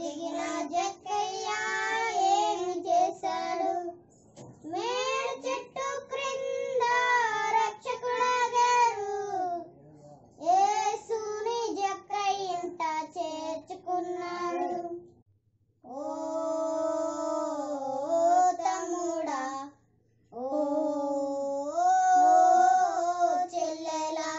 దిగిన జక్కయ్య ఏమి చేశాడు మేడు చెట్టు క్రింద రక్షకుడగారు ఏసుని జక్కయ్యంట చేర్చుకున్నాడు ఓ తమ్ముడా ఓ చెల్లెలా